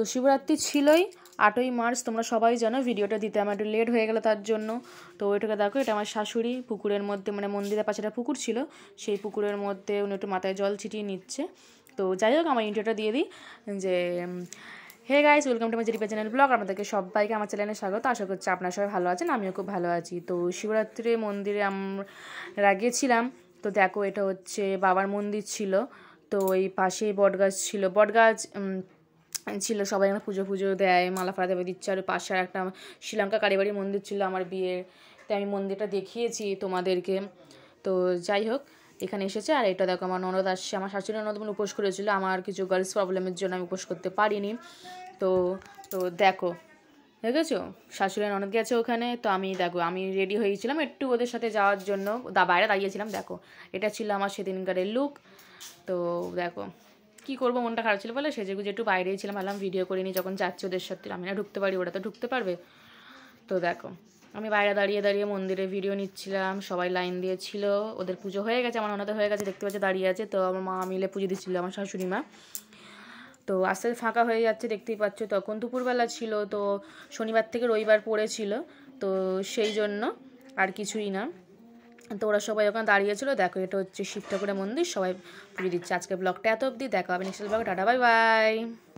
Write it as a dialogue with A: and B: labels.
A: তো শিবরাত্রি ছিলই আটই মার্চ তোমরা সবাই জানো ভিডিওটা দিতে আমার একটু লেট হয়ে গেলো তার জন্য তো ওইটাকে দেখো এটা আমার শাশুড়ি পুকুরের মধ্যে মানে মন্দিরের পাশে একটা পুকুর ছিল সেই পুকুরের মধ্যে উনি একটু মাথায় জল ছিটিয়ে নিচ্ছে তো যাই হোক আমার ইন্টারটা দিয়ে দিই যে hey guys welcome to my জেরিপা চ্যানেল ব্লগ আপনাদেরকে সবাইকে আমার চ্যানেলে স্বাগত আশা করছি আপনার সবাই ভালো আছেন আমিও খুব ভালো আছি তো শিবরাত্রির মন্দিরে আমরা গিয়েছিলাম তো দেখো এটা হচ্ছে বাবার মন্দির ছিল তো এই পাশেই বটগাছ ছিল বটগাছ ছিল সবাই এখানে পুজো পুজো দেয় মালা ফালা দেবে দিচ্ছে আর পাশে আর একটা শ্রীলঙ্কা কারিবাড়ি মন্দির ছিল আমার বিয়ের তাই আমি মন্দিরটা দেখিয়েছি তোমাদেরকে তো যাই হোক এখানে এসেছে আর এটা দেখো আমার ননদ আসছে আমার শাশুড়ি ননদ মানে উপোস করেছিল আমার কিছু গার্লস প্রবলেমের জন্য আমি উপোস করতে পারিনি তো তো দেখো দেখেছো শাশুড়ি ননদ গেছে ওখানে তো আমি দেখো আমি রেডি হয়েছিলাম একটু ওদের সাথে যাওয়ার জন্য দা বাইরে দাঁড়িয়েছিলাম দেখো এটা ছিল আমার সেদিনকারের লুক তো দেখো কি করবো মনটা খারাপ ছিল বলে সেজে গুজে একটু বাইরেই ছিলাম ভাবলাম ভিডিও করে নিই যখন যাচ্ছি ওদের সাথে আমি না ঢুকতে পারি ওরা তো ঢুকতে পারবে তো দেখো আমি বাইরে দাঁড়িয়ে দাঁড়িয়ে মন্দিরে ভিডিও নিচ্ছিলাম সবাই লাইন দিয়েছিল ওদের পুজো হয়ে গেছে আমার ওনাদের হয়ে গেছে দেখতে পাচ্ছি দাঁড়িয়ে আছে তো আমার মা মিলে পুজো দিচ্ছিল আমার শাশুড়ি মা তো আস্তে আস্তে ফাঁকা হয়ে যাচ্ছে দেখতেই পাচ্ছ তখন দুপুরবেলা ছিল তো শনিবার থেকে রবিবার পড়েছিল তো সেই জন্য আর কিছুই না তো ওরা সবাই ওখানে দাঁড়িয়েছিল দেখো এটা হচ্ছে শিব ঠাকুরের মন্দির সবাই পুজো দিচ্ছে আজকে ব্লগটা এত অবধি দেখা হবে নিশ্চিত ব্লগ টাটা বাই বাই